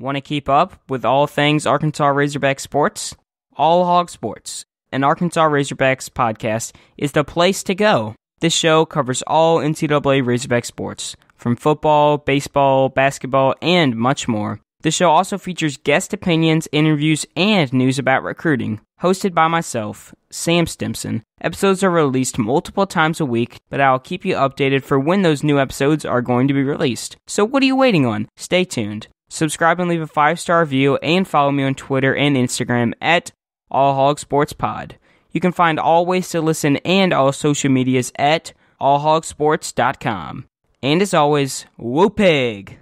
Want to keep up with all things Arkansas Razorback sports? All Hog Sports, an Arkansas Razorbacks podcast, is the place to go. This show covers all NCAA Razorback sports, from football, baseball, basketball, and much more. The show also features guest opinions, interviews, and news about recruiting. Hosted by myself, Sam Stimson, episodes are released multiple times a week, but I'll keep you updated for when those new episodes are going to be released. So what are you waiting on? Stay tuned. Subscribe and leave a five star review, and follow me on Twitter and Instagram at AllHogSportsPod. You can find all ways to listen and all social medias at allhogsports.com. And as always, whoop pig!